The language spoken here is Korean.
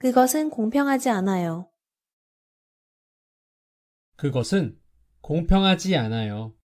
그것은 공평하지 않아요. 그것은 공평하지 않아요.